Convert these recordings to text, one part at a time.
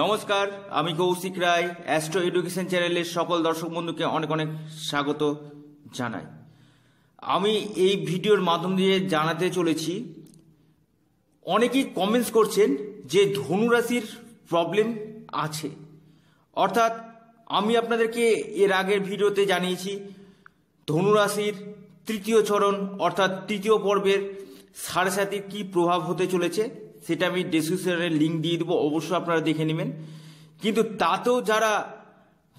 নমস্কার আমি কৌশিক রায় astro education চ্যানেলের সকল দর্শক বন্ধুকে অনেক অনেক স্বাগত জানাই আমি এই ভিডিওর মাধ্যম দিয়ে জানাতে চলেছি অনেকেই কমেন্টস করছেন যে ধনুরাশির প্রবলেম আছে অর্থাৎ আমি আপনাদেরকে এর আগের ভিডিওতে জানিয়েছি ধনুরাশির তৃতীয় চরণ অর্থাৎ তৃতীয় পর্বের সাড়ে সাতির কী প্রভাব হতে চলেছে সেটা আমি ডেসক্রিপশনের লিঙ্ক দিয়ে দেবো অবশ্যই আপনারা দেখে নেবেন কিন্তু তাতেও যারা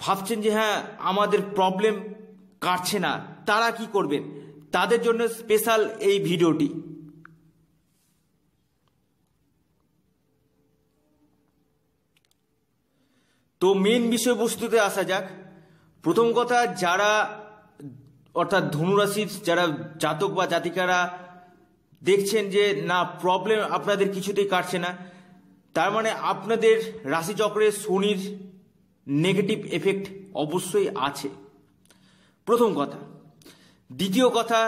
ভাবছেন যে হ্যাঁ আমাদের প্রবলেম কাটছে না তারা কি করবেন তাদের জন্য স্পেশাল এই ভিডিওটি তো মেন বিষয়বস্তুতে আসা যাক প্রথম কথা যারা অর্থাৎ ধনুরাশির যারা জাতক বা জাতিকারা দেখছেন যে না প্রবলেম আপনাদের কিছুতেই কাটছে না তার মানে আপনাদের রাশিচক্রে শনির নেগেটিভ এফেক্ট অবশ্যই আছে প্রথম কথা দ্বিতীয় কথা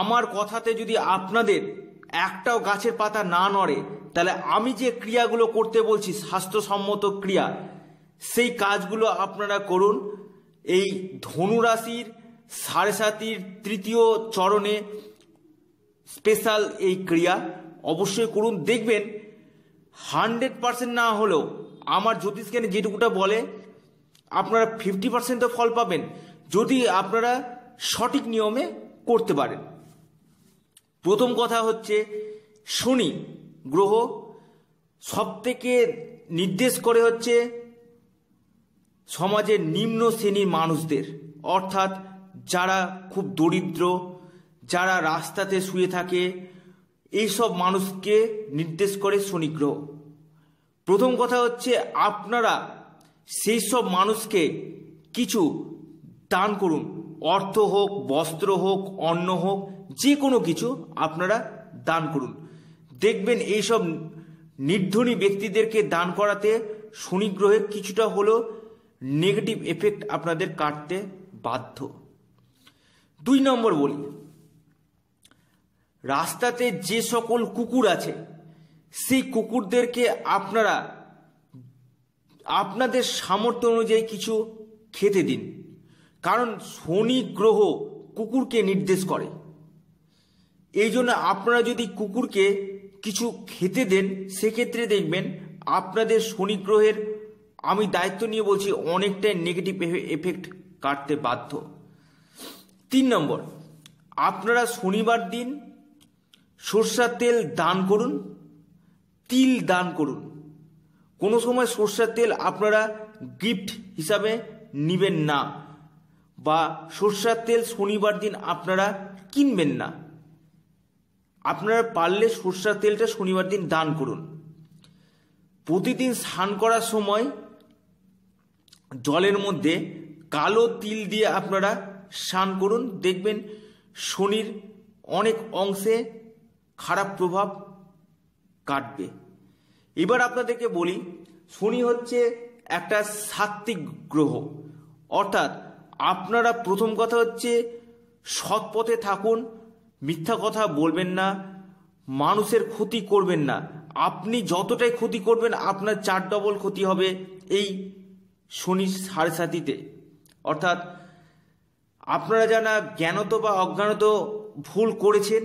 আমার কথাতে যদি আপনাদের একটাও গাছের পাতা না নড়ে তাহলে আমি যে ক্রিয়াগুলো করতে বলছি স্বাস্থ্যসম্মত ক্রিয়া সেই কাজগুলো আপনারা করুন এই ধনুরাশির সাড়ে সাতির তৃতীয় চরণে স্পেশাল এই ক্রিয়া অবশ্যই করুন দেখবেন হান্ড্রেড পার্সেন্ট না হলেও আমার জ্যোতিষজ্ঞানে যেটুকুটা বলে আপনারা ফিফটি পার্সেন্টও ফল পাবেন যদি আপনারা সঠিক নিয়মে করতে পারেন প্রথম কথা হচ্ছে শনি গ্রহ সব থেকে নির্দেশ করে হচ্ছে সমাজের নিম্ন শ্রেণীর মানুষদের অর্থাৎ যারা খুব দরিদ্র যারা রাস্তাতে শুয়ে থাকে এইসব মানুষকে নির্দেশ করে শনিগ্রহ প্রথম কথা হচ্ছে আপনারা সেই সব মানুষকে কিছু দান করুন অর্থ হোক বস্ত্র হোক অন্ন হোক যে কোনো কিছু আপনারা দান করুন দেখবেন এইসব নির্ধনী ব্যক্তিদেরকে দান করাতে শনিগ্রহে কিছুটা হলো নেগেটিভ এফেক্ট আপনাদের কাটতে বাধ্য দুই নম্বর বলি রাস্তাতে যে সকল কুকুর আছে সেই কুকুরদেরকে আপনারা আপনাদের সামর্থ্য অনুযায়ী কিছু খেতে দিন কারণ শনি গ্রহ কুকুরকে নির্দেশ করে এই জন্য আপনারা যদি কুকুরকে কিছু খেতে দেন সেক্ষেত্রে দেখবেন আপনাদের শনি গ্রহের আমি দায়িত্ব নিয়ে বলছি অনেকটাই নেগেটিভ এফেক্ট কাটতে বাধ্য তিন নম্বর আপনারা শনিবার দিন সর্ষার তেল দান করুন তিল দান করুন কোনো সময় সর্ষার তেল আপনারা গিফট হিসাবে নিবেন না বা সর্ষার তেল শনিবার দিন আপনারা কিনবেন না আপনারা পারলে সর্ষার তেলটা শনিবার দিন দান করুন প্রতিদিন স্নান করার সময় জলের মধ্যে কালো তিল দিয়ে আপনারা স্নান করুন দেখবেন শনির অনেক অংশে খারাপ প্রভাব কাটবে এবার আপনাদেরকে বলি শনি হচ্ছে একটা সাত্বিক গ্রহ অর্থাৎ আপনারা প্রথম কথা হচ্ছে সৎ পথে থাকুন মিথ্যা কথা বলবেন না মানুষের ক্ষতি করবেন না আপনি যতটাই ক্ষতি করবেন আপনার চার ডবল ক্ষতি হবে এই শনি সাড়ে সাতিতে অর্থাৎ আপনারা যারা জ্ঞানত বা অজ্ঞানত ভুল করেছেন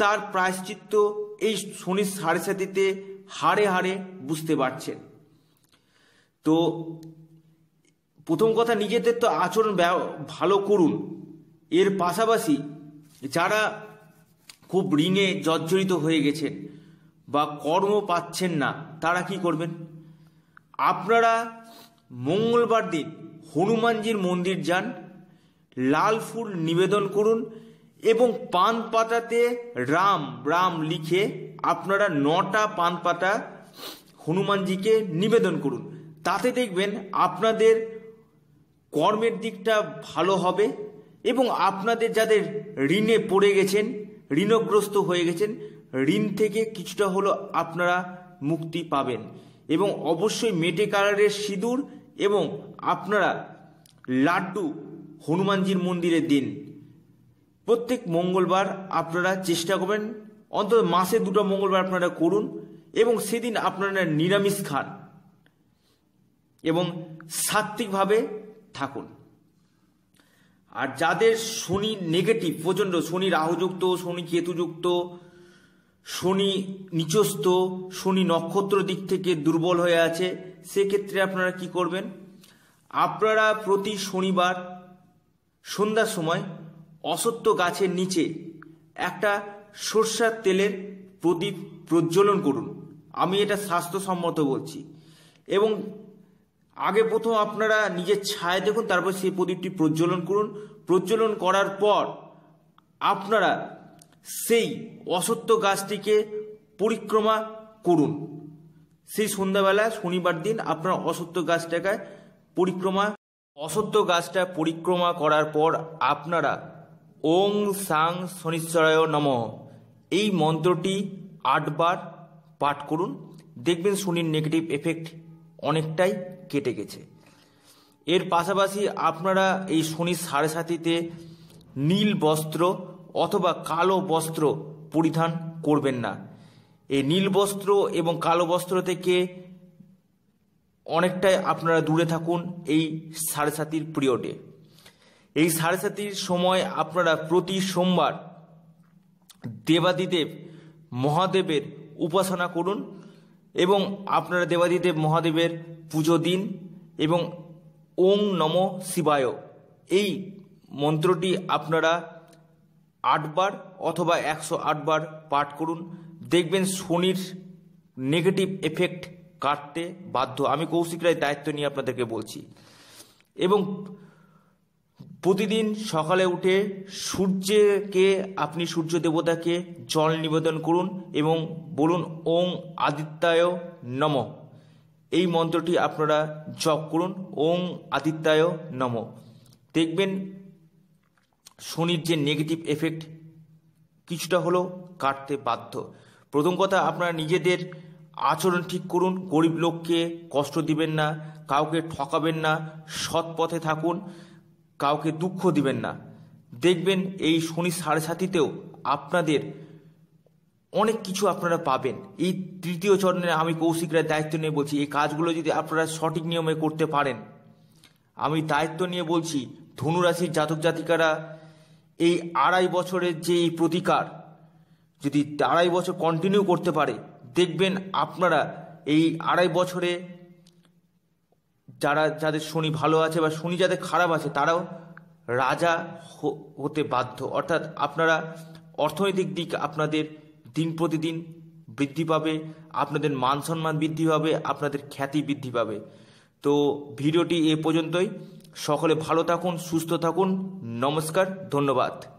তার প্রায়শ্চিত্ত এই শনির সাড়ে সাথীতে হাড়ে হাড়ে বুঝতে পারছেন তো প্রথম কথা নিজেদের তো আচরণ ভালো করুন এর পাশাপাশি যারা খুব ঋণে জর্জরিত হয়ে গেছেন বা কর্ম পাচ্ছেন না তারা কি করবেন আপনারা মঙ্গলবার দিন হনুমানজির মন্দির যান লাল ফুল নিবেদন করুন এবং পান পাতাতে রাম রাম লিখে আপনারা নটা পান পাতা হনুমানজিকে নিবেদন করুন তাতে দেখবেন আপনাদের কর্মের দিকটা ভালো হবে এবং আপনাদের যাদের ঋণে পড়ে গেছেন ঋণগ্রস্ত হয়ে গেছেন ঋণ থেকে কিছুটা হলো আপনারা মুক্তি পাবেন এবং অবশ্যই মেটে কালারের সিঁদুর এবং আপনারা লাড্ডু হনুমানজির মন্দিরে দিন প্রত্যেক মঙ্গলবার আপনারা চেষ্টা করবেন অন্তত মাসে দুটো মঙ্গলবার আপনারা করুন এবং সেদিন আপনারা নিরামিষ খান এবং সাত্বিকভাবে থাকুন আর যাদের শনি নেগেটিভ প্রচণ্ড শনি রাহুযুক্ত শনি কেতুযুক্ত শনি নিচস্থ শনি নক্ষত্র দিক থেকে দুর্বল হয়ে আছে সেক্ষেত্রে আপনারা কি করবেন আপনারা প্রতি শনিবার সন্ধ্যার সময় অসত্য গাছের নিচে একটা সর্ষার তেলের প্রদীপ প্রজ্বলন করুন আমি এটা স্বাস্থ্যসম্মত বলছি এবং আগে প্রথম আপনারা নিজের ছায়া দেখুন তারপর সেই প্রদীপটি প্রজ্বলন করুন প্রজ্বলন করার পর আপনারা সেই অসত্য গাছটিকে পরিক্রমা করুন সেই সন্ধ্যাবেলা শনিবার দিন আপনার অসত্য গাছটাকে পরিক্রমা অসত্য গাছটা পরিক্রমা করার পর আপনারা ওং সাং শনিশ্চরায় নম এই মন্ত্রটি আটবার পাঠ করুন দেখবেন শনির নেগেটিভ এফেক্ট অনেকটাই কেটে গেছে এর পাশাপাশি আপনারা এই শনির সাড়ে সাতিতে নীল বস্ত্র অথবা কালো বস্ত্র পরিধান করবেন না এই নীল বস্ত্র এবং কালো বস্ত্র থেকে অনেকটাই আপনারা দূরে থাকুন এই সাড়ে সাতির পিরিয়ডে এই সাড়ে সাতির সময় আপনারা প্রতি সোমবার দেবাদিদেব মহাদেবের উপাসনা করুন এবং আপনারা দেবাদিদেব মহাদেবের পুজো দিন এবং ওং নম শিবায় এই মন্ত্রটি আপনারা আটবার অথবা একশো আটবার পাঠ করুন দেখবেন শনির নেগেটিভ এফেক্ট কাটতে বাধ্য আমি কৌশিক রায় দায়িত্ব নিয়ে আপনাদেরকে বলছি এবং প্রতিদিন সকালে উঠে সূর্যকে আপনি সূর্য দেবতাকে জল নিবেদন করুন এবং বলুন ওং আদিত্যায় নম এই মন্ত্রটি আপনারা জপ করুন ওং আদিত্যায় নম দেখবেন শনির যে নেগেটিভ এফেক্ট কিছুটা হলেও কাটতে বাধ্য প্রথম কথা আপনারা নিজেদের আচরণ ঠিক করুন গরিব লোককে কষ্ট দিবেন না কাউকে ঠকাবেন না সৎ পথে থাকুন কাউকে দুঃখ দিবেন না দেখবেন এই শনি সাড়ে সাতিতেও আপনাদের অনেক কিছু আপনারা পাবেন এই তৃতীয় চরণে আমি কৌশিকরা দায়িত্ব নিয়ে বলছি এই কাজগুলো যদি আপনারা সঠিক নিয়মে করতে পারেন আমি দায়িত্ব নিয়ে বলছি ধনুরাশির জাতক জাতিকারা এই আড়াই বছরের যে এই প্রতিকার যদি আড়াই বছর কন্টিনিউ করতে পারে দেখবেন আপনারা এই আড়াই বছরে যারা যাদের শনি ভালো আছে বা শনি যাদের খারাপ আছে তারাও রাজা হতে বাধ্য অর্থাৎ আপনারা অর্থনৈতিক দিক আপনাদের দিন প্রতিদিন বৃদ্ধি পাবে আপনাদের মান সম্মান বৃদ্ধি পাবে আপনাদের খ্যাতি বৃদ্ধি পাবে তো ভিডিওটি এ পর্যন্তই সকলে ভালো থাকুন সুস্থ থাকুন নমস্কার ধন্যবাদ